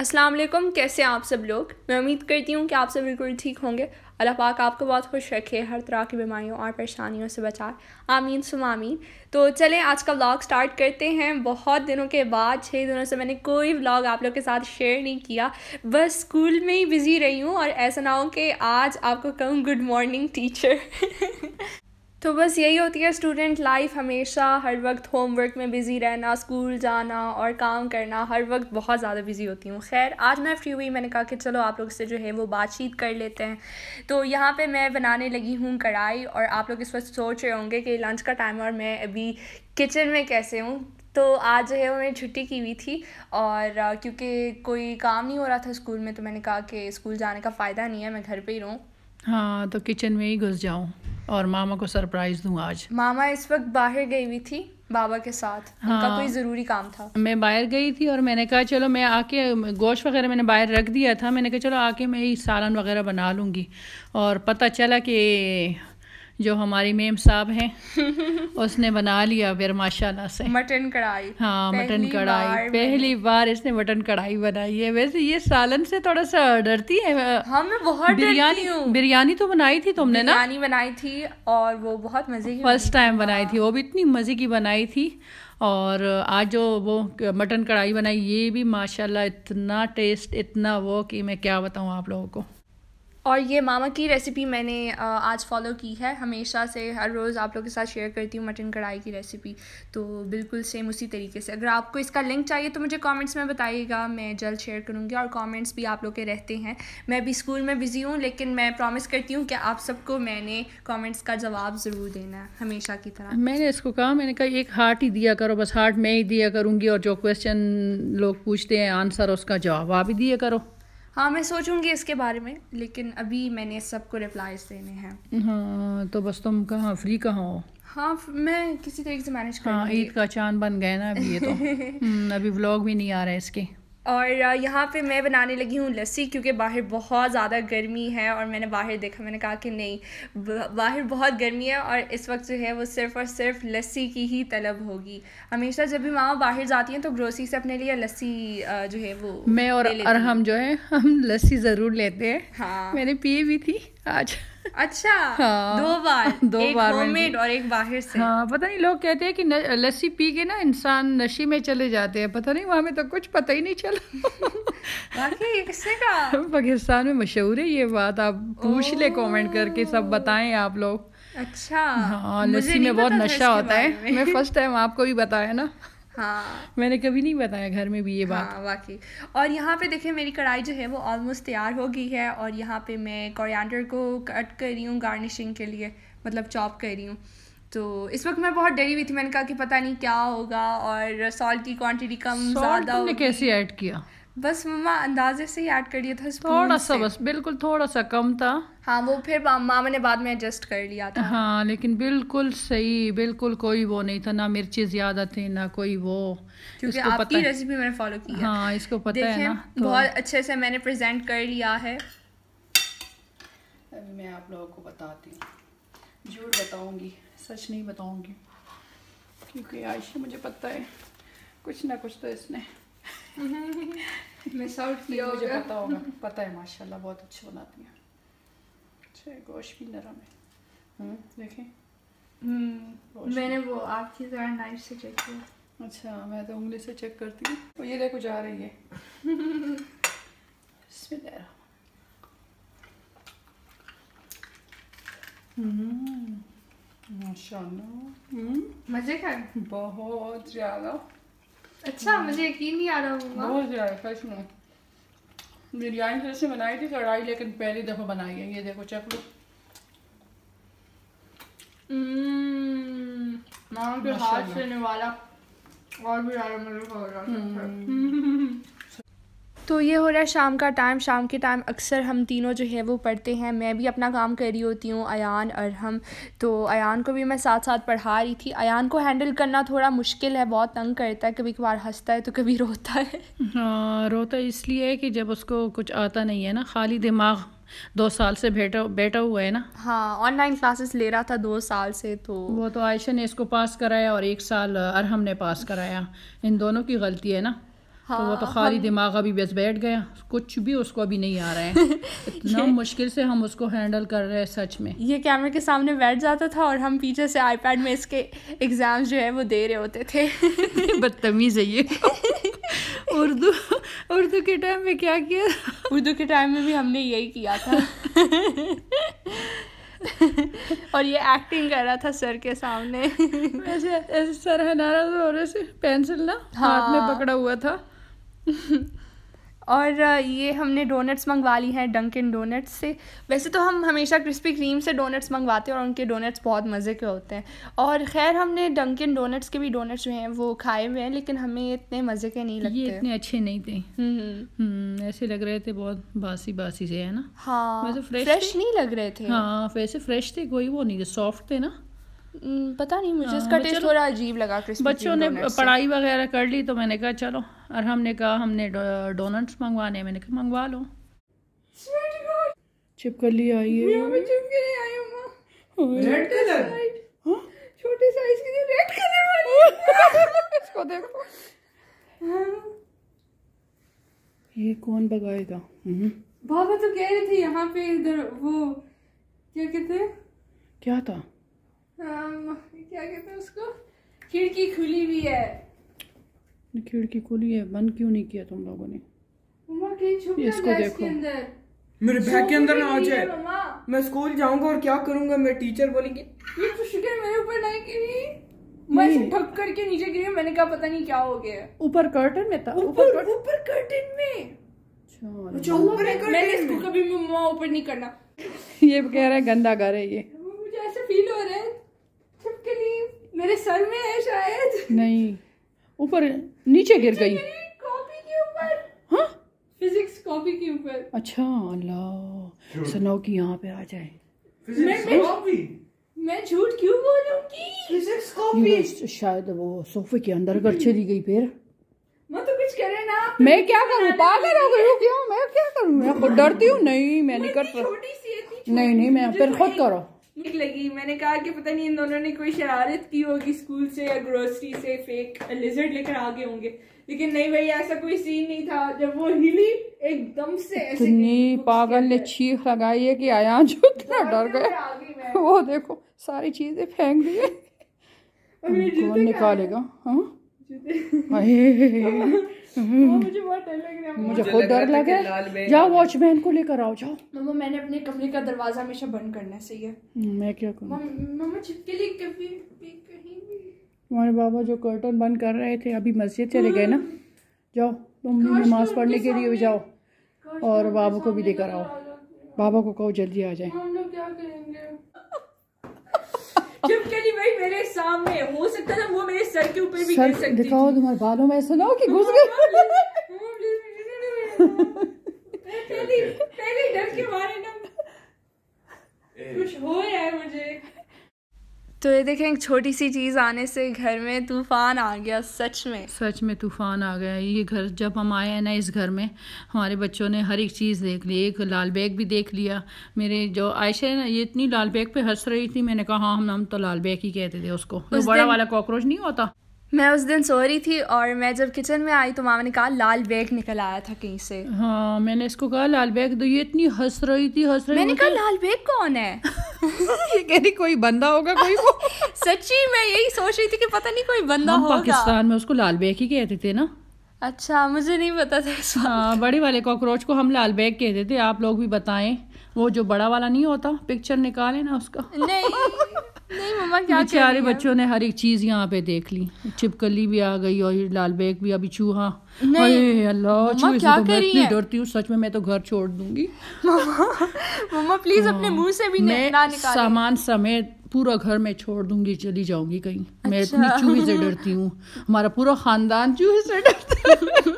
अस्सलाम वालेकुम कैसे आप सब लोग मैं उम्मीद करती हूँ कि आप सब बिल्कुल ठीक होंगे अल्लाह पाक आपको बहुत खुश रखे हर तरह की बीमारियों और परेशानियों से बचाए आमीन सुम आमीन तो चलें आज का व्लॉग स्टार्ट करते हैं बहुत दिनों के बाद छः दिनों से मैंने कोई व्लॉग आप लोग के साथ शेयर नहीं किया बस स्कूल में ही बिज़ी रही हूँ और ऐसा ना हो कि आज आपको कहूँ गुड मॉर्निंग टीचर तो बस यही होती है स्टूडेंट लाइफ हमेशा हर वक्त होमवर्क में बिज़ी रहना स्कूल जाना और काम करना हर वक्त बहुत ज़्यादा बिज़ी होती हूँ खैर आज मैं फ्री हुई मैंने कहा कि चलो आप लोग से जो है वो बातचीत कर लेते हैं तो यहाँ पे मैं बनाने लगी हूँ कढ़ाई और आप लोग इस वक्त सोच रहे होंगे कि लंच का टाइम और मैं अभी किचन में कैसे हूँ तो आज जो है वो मैंने छुट्टी की हुई थी और क्योंकि कोई काम नहीं हो रहा था स्कूल में तो मैंने कहा कि स्कूल जाने का फ़ायदा नहीं है मैं घर पर ही रहूँ हाँ तो किचन में ही घुस जाऊँ और मामा को सरप्राइज दूँ आज मामा इस वक्त बाहर गई हुई थी बाबा के साथ हाँ, उनका कोई ज़रूरी काम था मैं बाहर गई थी और मैंने कहा चलो मैं आके गोश्त वगैरह मैंने बाहर रख दिया था मैंने कहा चलो आके मैं ही सालन वगैरह बना लूँगी और पता चला कि जो हमारी मेम साहब हैं उसने बना लिया फिर माशाल्लाह से मटन कढ़ाई हाँ मटन कढ़ाई पहली बार इसने मटन कढ़ाई बनाई है वैसे ये सालन से थोड़ा सा डरती है हाँ मैं बहुत बिरयानी बिरयानी तो बनाई थी तुमने ना बिरयानी बनाई थी और वो बहुत मज़े की फर्स्ट टाइम बनाई थी वो भी इतनी मज़े की बनाई थी और आज जो वो मटन कढ़ाई बनाई ये भी माशाल्लाह इतना टेस्ट इतना वो कि मैं क्या बताऊँ आप लोगों को और ये मामा की रेसिपी मैंने आज फॉलो की है हमेशा से हर रोज़ आप लोग के साथ शेयर करती हूँ मटन कढ़ाई की रेसिपी तो बिल्कुल सेम उसी तरीके से अगर आपको इसका लिंक चाहिए तो मुझे कमेंट्स में बताइएगा मैं जल्द शेयर करूँगी और कमेंट्स भी आप लोग के रहते हैं मैं भी स्कूल में बिज़ी हूँ लेकिन मैं प्रॉमिस करती हूँ कि आप सबको मैंने कॉमेंट्स का जवाब ज़रूर देना है हमेशा की तरह मैंने इसको कहा मैंने कहा एक हार्ट ही दिया करो बस हार्ट मैं ही दिया करूँगी और जो क्वेश्चन लोग पूछते हैं आंसर उसका जवाब आप ही दिया करो हाँ मैं सोचूंगी इसके बारे में लेकिन अभी मैंने सबको रिप्लाईज देने हैं हाँ तो बस तुम कहाँ फ्री कहाँ हो हाँ मैं किसी तरीके से मैनेज हाँ ईद का चांद बन गए ना अभी ये तो हम्म, अभी व्लॉग भी नहीं आ रहा है इसके और यहाँ पे मैं बनाने लगी हूँ लस्सी क्योंकि बाहर बहुत ज़्यादा गर्मी है और मैंने बाहर देखा मैंने कहा कि नहीं बाहर बहुत गर्मी है और इस वक्त जो है वो सिर्फ़ और सिर्फ लस्सी की ही तलब होगी हमेशा जब भी माँ बाहर जाती हैं तो ग्रोसरी से अपने लिए लस्सी जो है वो मैं और, और हम जो है हम लस्सी ज़रूर लेते हैं हाँ मैंने पी भी थी आज अच्छा हाँ, दो बार दो एक बार होममेड और एक बाहर से हाँ पता नहीं लोग कहते हैं कि लस्सी पी के ना इंसान नशे में चले जाते हैं पता नहीं वहाँ में तो कुछ पता ही नहीं चला बाकी पाकिस्तान में मशहूर है ये बात आप पूछ ले कमेंट करके सब बताएं आप लोग अच्छा हाँ लस्सी में बहुत नशा होता है मैं फर्स्ट टाइम आपको भी बताया ना हाँ मैंने कभी नहीं बताया घर में भी ये बात हाँ वाकई और यहाँ पे देखें मेरी कढ़ाई जो है वो ऑलमोस्ट तैयार हो गई है और यहाँ पे मैं कोरिएंडर को कट कर रही हूँ गार्निशिंग के लिए मतलब चॉप कर रही हूँ तो इस वक्त मैं बहुत डरी हुई थी मैंने कहा कि पता नहीं क्या होगा और सॉल्ट की क्वांटिटी कम ज़्यादा कैसे ऐड किया बस मम्मा अंदाजे से ही ऐड कर दिया था थोड़ा सा बस बिल्कुल थोड़ा सा कम था हाँ वो फिर मामा ने बाद में एडजस्ट कर लिया था हाँ लेकिन बिल्कुल सही बिल्कुल कोई वो नहीं था ना मिर्ची ज़्यादा थी ना कोई वो क्योंकि आपकी रेसिपी मैंने फॉलो की हाँ इसको पता है ना तो... बहुत अच्छे से मैंने प्रेजेंट कर लिया है अभी मैं आप लोगों को बताती हूँ झूठ बताऊंगी सच नहीं बताऊंगी क्योंकि आयशा मुझे पता है कुछ ना कुछ तो इसने मिस आउट किया मुझे पता होगा पता है माशाल्लाह बहुत अच्छे बनाती हैं अच्छा गोश भी नरम है देखें मैंने वो आपकी ज़रा नाइफ से चेक किया अच्छा मैं तो उंगली से चेक करती हूँ और ये देखो जा रही है इसमें दे रहा हूँ माशा मज़े का बहुत ज़्यादा अच्छा मुझे यकीन नहीं आ रहा होगा बहुत ज़्यादा सच में बिरयानी जैसे बनाई थी कढ़ाई लेकिन पहली दफ़ा बनाई है ये देखो चेक लो हम्म, मामा के हाथ से वाला और भी ज़्यादा मज़ा हो रहा है हम्म। तो ये हो रहा है शाम का टाइम शाम के टाइम अक्सर हम तीनों जो है वो पढ़ते हैं मैं भी अपना काम कर रही होती हूँ अयान और हम तो अयान को भी मैं साथ साथ पढ़ा रही थी अयान को हैंडल करना थोड़ा मुश्किल है बहुत तंग करता है कभी कभार हंसता है तो कभी रोता है हाँ रोता इसलिए कि जब उसको कुछ आता नहीं है ना खाली दिमाग दो साल से बैठा बैठा हुआ है ना हाँ ऑनलाइन क्लासेस ले रहा था दो साल से तो वो तो आयशा ने इसको पास कराया और एक साल अरहम ने पास कराया इन दोनों की गलती है ना हाँ, तो वो तो हाँ, खाली हम... दिमाग अभी बस बैठ गया कुछ भी उसको अभी नहीं आ रहा है इतना मुश्किल से हम उसको हैंडल कर रहे हैं सच में ये कैमरे के सामने बैठ जाता था और हम पीछे से आईपैड में इसके एग्ज़ाम जो है वो दे रहे होते थे बदतमीज़ है ये उर्दू उर्दू के टाइम में क्या किया उर्दू के टाइम में भी हमने यही किया था और ये एक्टिंग कर रहा था सर के सामने ऐसे ऐसे सर है नाराज हो रहे पेंसिल ना हाँ। हाथ में हाँ। पकड़ा हुआ था और ये हमने डोनट्स मंगवा ली हैं डंकिन डोनट्स से वैसे तो हम हमेशा क्रिस्पी क्रीम से डोनट्स मंगवाते हैं और उनके डोनट्स बहुत मज़े के होते हैं और खैर हमने डंकिन डोनट्स के भी डोनट्स जो हैं वो खाए हुए हैं लेकिन हमें इतने मज़े के नहीं लगते ये इतने अच्छे नहीं थे हम्म, हम्म। हम्म, ऐसे लग रहे थे बहुत बासी बासी से है ना हाँ फ्रेश, फ्रेश नहीं लग रहे थे हाँ वैसे फ्रेश थे कोई वो नहीं थे सॉफ्ट थे ना Hmm, पता नहीं मुझे हाँ, इसका टेस्ट थोड़ा अजीब लगा बच्चों ने पढ़ाई वगैरह कर ली तो मैंने कहा चलो और हमने कहा हमने डोनट्स मंगवाने मैंने कहा मंगवा लो छिपकली आई है रेड कलर छोटे साइज की रेड कलर वाली इसको देखो हाँ। ये कौन बगाएगा हम्म। बाबा तो कह रहे थे यहाँ पे इधर वो क्या कहते क्या था क्या कहते हैं उसको खिड़की खुली हुई है खिड़की खुली है बंद क्यों नहीं किया तुम लोगों ने इसको देखो मेरे बैग के अंदर ना आ जाए मैं स्कूल जाऊंगा और क्या करूंगा मेरे टीचर बोलेंगे ये तो शुक्र मेरे ऊपर नहीं गिरी मैं ठप करके नीचे गिरी मैंने कहा पता नहीं क्या हो गया ऊपर कर्टन में था ऊपर ऊपर कर्टन में अच्छा, अच्छा मैंने इसको कभी मम्मा ऊपर नहीं करना ये कह रहा है गंदा घर है ये मुझे ऐसा फील हो मेरे सर में है शायद नहीं ऊपर नीचे गिर गई कॉपी के ऊपर फिजिक्स हाँ? कॉपी के ऊपर अच्छा अल्लाह सुनो कि यहाँ पे आ जाए मैं झूठ क्यों बोलूंगी फिजिक्स कॉपी शायद वो सोफे के अंदर घर चली गई फिर मैं तो कुछ करे ना मैं क्या करूँ पागल हो गई क्यों मैं क्या करूँ मैं खुद डरती हूँ नहीं मैं नहीं कर नहीं नहीं मैं फिर तो खुद करो ठीक लगी मैंने कहा कि पता नहीं इन दोनों ने कोई शरारत की होगी स्कूल से या ग्रोसरी से फेक लिजर्ड लेकर आगे होंगे लेकिन नहीं भाई ऐसा कोई सीन नहीं था जब वो हिली एकदम से इतनी पागल ने चीख लगाई है कि आया जो इतना डर गया वो देखो सारी चीजें फेंक दी है निकालेगा हाँ मुझे बहुत डर लग रहा है मुझे खुद डर लग रहा है जाओ वॉचमैन को लेकर आओ जाओ मम्मा मैंने अपने कमरे का दरवाजा हमेशा बंद करना सही है हम्म, मैं क्या करूँ मम्मा छिपके लिए कभी भी कहीं भी तुम्हारे बाबा जो कर्टन बंद कर रहे थे अभी मस्जिद चले गए ना हाँ। जाओ तुम तो नमाज पढ़ने के लिए भी जाओ तो और बाबा को भी लेकर आओ बाबा को कहो जल्दी आ जाए हम लोग क्या करेंगे चिपकली भाई मेरे सामने हो सकता था वो मेरे सर के ऊपर भी गिर सकती दिखाओ तुम्हारे बालों में ऐसा कि घुस हाँ, गए पहले हाँ, हाँ, पहले डर के मारे ना कुछ हो रहा है मुझे तो ये देखें एक छोटी सी चीज़ आने से घर में तूफ़ान आ गया सच में सच में तूफ़ान आ गया ये घर जब हम आए हैं ना इस घर में हमारे बच्चों ने हर एक चीज़ देख ली एक लाल बैग भी देख लिया मेरे जो आयशा है ना ये इतनी लाल बैग पे हंस रही थी मैंने कहा हाँ हम हम तो लाल बैग ही कहते थे उसको तो उस तो बड़ा वाला कॉकरोच नहीं होता मैं उस दिन सो रही थी और मैं जब किचन में आई तो मामा ने कहा लाल बैग निकल आया था कहीं से हाँ मैंने इसको कहा लाल बैग तो ये इतनी हंस रही थी हंस रही मैंने कहा लाल बैग कौन है ये कह रही कोई बंदा होगा कोई वो सच्ची मैं यही सोच रही थी कि पता नहीं कोई बंदा होगा पाकिस्तान में उसको लाल बैग ही कहते थे ना अच्छा मुझे नहीं पता था हाँ बड़े वाले कॉकरोच को हम लाल बैग कहते थे आप लोग भी बताएं वो जो बड़ा वाला नहीं होता पिक्चर निकाले ना उसका नहीं नहीं मम्मा क्या बेचारे बच्चों ने हर एक चीज़ यहाँ पे देख ली छिपकली भी आ गई और लाल बैग भी अभी चूहा अल्लाह तो डरती हूँ सच में मैं तो घर छोड़ दूंगी मम्मा प्लीज हाँ, अपने मुंह से भी मैं सामान समेत पूरा घर में छोड़ दूंगी चली जाऊंगी कहीं मैं इतनी अच्छा। चूहे से डरती हूँ हमारा पूरा खानदान चूहे से डरता है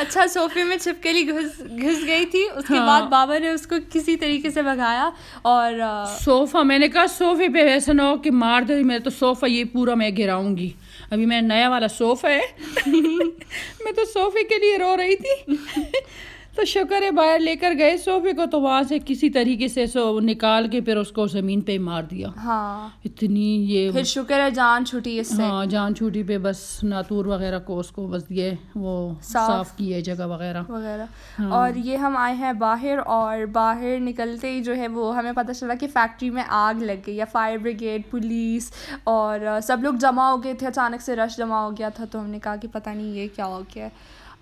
अच्छा सोफे में छिपकली घुस घुस गई थी उसके हाँ। बाद बाबा ने उसको किसी तरीके से भगाया और आ... सोफा मैंने कहा सोफे पे वैसा ना हो कि मार दे मैं तो सोफा ये पूरा मैं गिराऊंगी अभी मैं नया वाला सोफा है मैं तो सोफे के लिए रो रही थी तो शुक्र है बाहर लेकर गए सोफे को तो वहां से किसी तरीके से सो निकाल के फिर उसको ज़मीन पे मार दिया हाँ इतनी ये फिर शुक्र है जान छुटी इससे हाँ जान छुटी पे बस नातूर वगैरह को उसको बस दिए वो साफ, साफ किए जगह वगैरह वगैरह हाँ। और ये हम आए हैं बाहर और बाहर निकलते ही जो है वो हमें पता चला कि फैक्ट्री में आग लग गई या फायर ब्रिगेड पुलिस और सब लोग जमा हो गए थे अचानक से रश जमा हो गया था तो हमने कहा कि पता नहीं ये क्या हो गया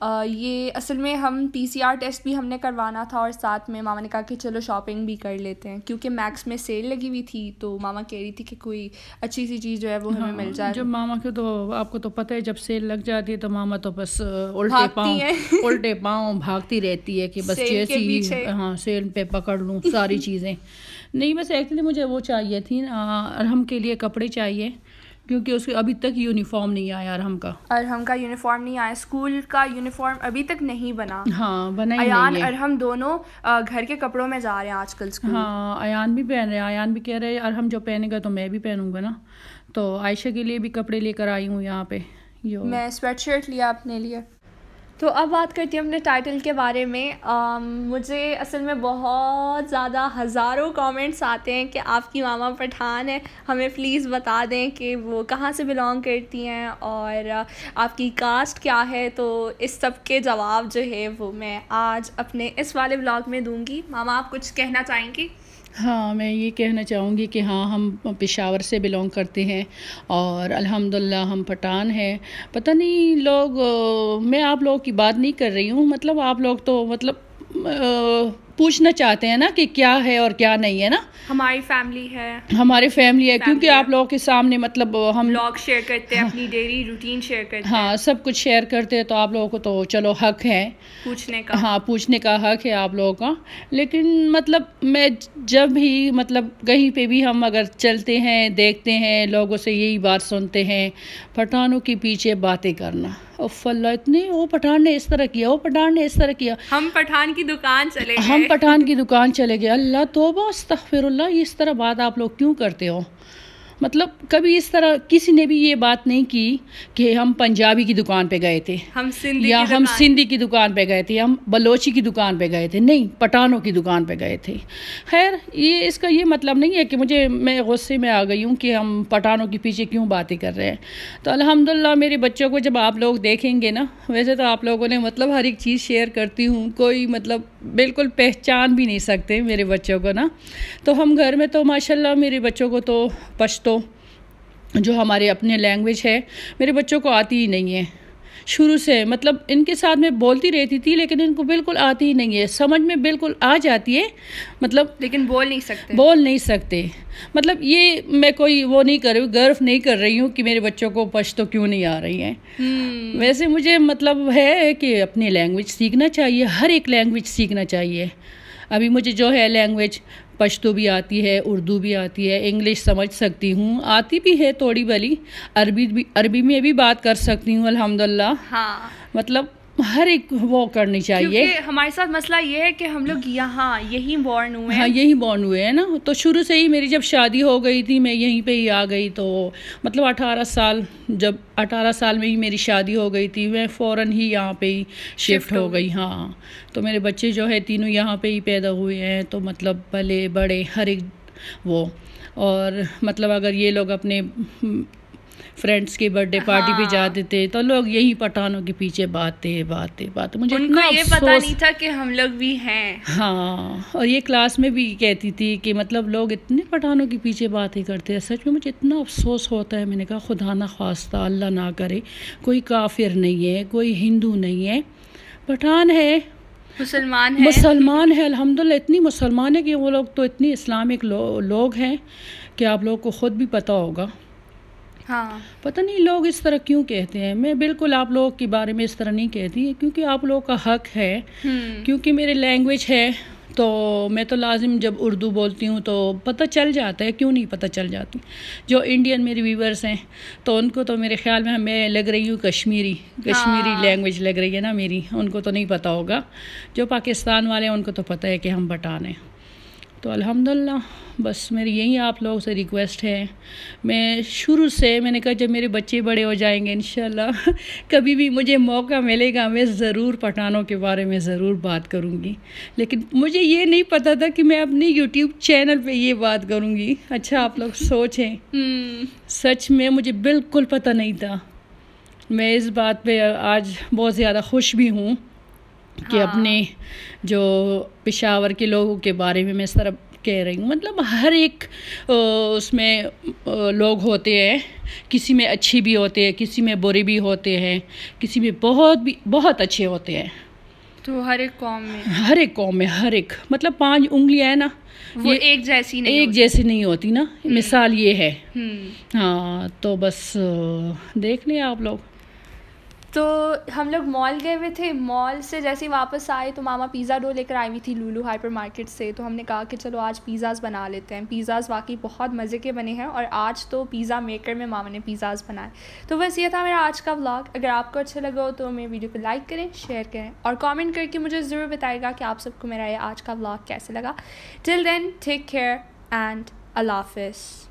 ये असल में हम पी टेस्ट भी हमने करवाना था और साथ में मामा ने कहा कि चलो शॉपिंग भी कर लेते हैं क्योंकि मैक्स में सेल लगी हुई थी तो मामा कह रही थी कि कोई अच्छी सी चीज़ जो है वो हाँ, हमें मिल जाए जब मामा के तो आपको तो पता है जब सेल लग जाती है तो मामा तो बस उल्टे पाँव उल्टे पाँव भागती रहती है कि बस जैसी हाँ सेल पे पकड़ लूँ सारी चीज़ें नहीं बस एक्चुअली मुझे वो चाहिए थी अरहम के लिए कपड़े चाहिए क्योंकि उसके अभी तक यूनिफॉर्म नहीं आया अरहम का अरहम का यूनिफॉर्म नहीं आया स्कूल का यूनिफॉर्म अभी तक नहीं बना हाँ बना अन अयान अरहम दोनों घर के कपड़ों में जा रहे हैं आजकल स्कूल हाँ अयान भी पहन रहे हैं अयान भी कह रहे हैं अरहम जो पहनेगा तो मैं भी पहनूंगा ना तो आयशा के लिए भी कपड़े लेकर आई हूँ यहाँ पे मैं स्वेट शर्ट लिया अपने लिए तो अब बात करती हूँ अपने टाइटल के बारे में आ, मुझे असल में बहुत ज़्यादा हज़ारों कमेंट्स आते हैं कि आपकी मामा पठान है हमें प्लीज़ बता दें कि वो कहाँ से बिलोंग करती हैं और आपकी कास्ट क्या है तो इस सब के जवाब जो है वो मैं आज अपने इस वाले ब्लॉग में दूँगी मामा आप कुछ कहना चाहेंगी हाँ मैं ये कहना चाहूँगी कि हाँ हम पेशावर से बिलोंग करते हैं और अल्हम्दुलिल्लाह हम पठान हैं पता नहीं लोग मैं आप लोगों की बात नहीं कर रही हूँ मतलब आप लोग तो मतलब आ, पूछना चाहते हैं ना कि क्या है और क्या नहीं है ना हमारी फैमिली है हमारे फैमिली है क्योंकि आप लोगों के सामने मतलब हम लोग शेयर करते हैं हाँ। अपनी डेली रूटीन शेयर करते हैं हाँ सब कुछ शेयर करते हैं तो आप लोगों को तो चलो हक है पूछने का हाँ पूछने का हक है आप लोगों का लेकिन मतलब मैं जब भी मतलब कहीं पे भी हम अगर चलते हैं देखते हैं लोगों से यही बात सुनते हैं पठानों के पीछे बातें करना अल्लाह इतने वो पठान ने इस तरह किया वो पठान ने इस तरह किया हम पठान की दुकान चले हम पठान की दुकान चले गए अल्लाह तोबा अस्तफिर इस तरह बात आप लोग क्यों करते हो मतलब कभी इस तरह किसी ने भी ये बात नहीं की कि हम पंजाबी की दुकान पे गए थे हम सिंधी या हम सिंधी की दुकान पे गए थे हम बलोची की दुकान पे गए थे नहीं पठानों की दुकान पे गए थे खैर ये इसका ये मतलब नहीं है कि मुझे मैं गुस्से में आ गई हूँ कि हम पठानों के पीछे क्यों बातें कर रहे हैं तो अलहमदिल्ला मेरे बच्चों को जब आप लोग देखेंगे ना वैसे तो आप लोगों ने मतलब हर एक चीज़ शेयर करती हूँ कोई मतलब बिल्कुल पहचान भी नहीं सकते मेरे बच्चों को ना तो हम घर में तो माशाला मेरे बच्चों को तो पश्तो तो जो हमारे अपने लैंग्वेज है मेरे बच्चों को आती ही नहीं है शुरू से मतलब इनके साथ मैं बोलती रहती थी लेकिन इनको बिल्कुल आती ही नहीं है समझ में बिल्कुल आ जाती है मतलब लेकिन बोल नहीं सकते बोल नहीं सकते मतलब ये मैं कोई वो नहीं कर रही गर्व नहीं कर रही हूँ कि मेरे बच्चों को तो क्यों नहीं आ रही है hmm. हम्म। वैसे मुझे मतलब है कि अपनी लैंग्वेज सीखना चाहिए हर एक लैंग्वेज सीखना चाहिए अभी मुझे जो है लैंग्वेज पश्तो भी आती है उर्दू भी आती है इंग्लिश समझ सकती हूँ आती भी है थोड़ी भली अरबी भी अरबी में भी बात कर सकती हूँ अलहमदल्ला हाँ मतलब हर एक वो करनी चाहिए हमारे साथ मसला ये है कि हम लोग यहाँ यही बॉर्न हुए हाँ यही बॉर्न हुए हैं ना तो शुरू से ही मेरी जब शादी हो गई थी मैं यहीं पे ही आ गई तो मतलब अठारह साल जब अठारह साल में ही मेरी शादी हो गई थी मैं फ़ौर ही यहाँ पे ही शिफ्ट हो गई हाँ तो मेरे बच्चे जो है तीनों यहाँ पे ही पैदा हुए हैं तो मतलब भले बड़े हर एक वो और मतलब अगर ये लोग अपने फ्रेंड्स की बर्थडे पार्टी हाँ। भी जाते थे तो लोग यही पठानों के पीछे बातें बातें बातें मुझे उनको ये पता नहीं था कि हम लोग भी हैं हाँ और ये क्लास में भी कहती थी कि मतलब लोग इतने पठानों के पीछे बातें करते हैं सच में मुझे इतना अफसोस होता है मैंने कहा खुदा ना खास्ता अल्लाह ना करे कोई काफिर नहीं है कोई हिंदू नहीं है पठान है मुसलमान है मुसलमान है अल्हम्दुलिल्लाह इतनी मुसलमान है कि वो लोग तो इतनी इस्लामिक लो, लोग हैं कि आप लोगों को ख़ुद भी पता होगा हाँ पता नहीं लोग इस तरह क्यों कहते हैं मैं बिल्कुल आप लोग के बारे में इस तरह नहीं कहती क्योंकि आप लोगों का हक है हम्म। क्योंकि मेरे लैंग्वेज है तो मैं तो लाजिम जब उर्दू बोलती हूँ तो पता चल जाता है क्यों नहीं पता चल जाती जो इंडियन मेरे व्यूवर्स हैं तो उनको तो मेरे ख्याल में मैं लग रही हूँ कश्मीरी कश्मीरी हाँ। लैंग्वेज लग रही है ना मेरी उनको तो नहीं पता होगा जो पाकिस्तान वाले हैं उनको तो पता है कि हम बटान हैं तो अल्हम्दुलिल्लाह बस मेरी यही आप लोगों से रिक्वेस्ट है मैं शुरू से मैंने कहा जब मेरे बच्चे बड़े हो जाएंगे इन कभी भी मुझे मौका मिलेगा मैं ज़रूर पठानों के बारे में ज़रूर बात करूँगी लेकिन मुझे ये नहीं पता था कि मैं अपने यूट्यूब चैनल पे ये बात करूँगी अच्छा आप लोग सोचें हम्म। सच में मुझे बिल्कुल पता नहीं था मैं इस बात पर आज बहुत ज़्यादा खुश भी हूँ कि हाँ। अपने जो पेशावर के लोगों के बारे में मैं सर कह रही हूँ मतलब हर एक उसमें लोग होते हैं किसी में अच्छे भी होते हैं किसी में बुरे भी होते हैं किसी में बहुत भी बहुत अच्छे होते हैं तो हर एक कौम में हर एक कौम में हर एक मतलब पांच उंगली है ना वो ये एक जैसी नहीं एक जैसी नहीं होती ना हम्म। मिसाल ये है हम्म। हाँ तो बस देख लें आप लोग तो हम लोग मॉल गए हुए थे मॉल से जैसे ही वापस आए तो मामा पिज़्ज़ा डो लेकर आई हुई थी लूलू हाइपर मार्केट से तो हमने कहा कि चलो आज पिज़्ज़ाज़ बना लेते हैं पिज़्ज़ाज़ वाकई बहुत मज़े के बने हैं और आज तो पिज़्ज़ा मेकर में मामा ने पिज़्ज़ाज़ बनाए तो बस ये था मेरा आज का ब्लॉग अगर आपको अच्छा लगा हो तो मेरे वीडियो को लाइक करें शेयर करें और कॉमेंट करके मुझे ज़रूर बताएगा कि आप सबको मेरा ये आज का ब्लॉग कैसे लगा till then take care and अल्लाह हाफिज़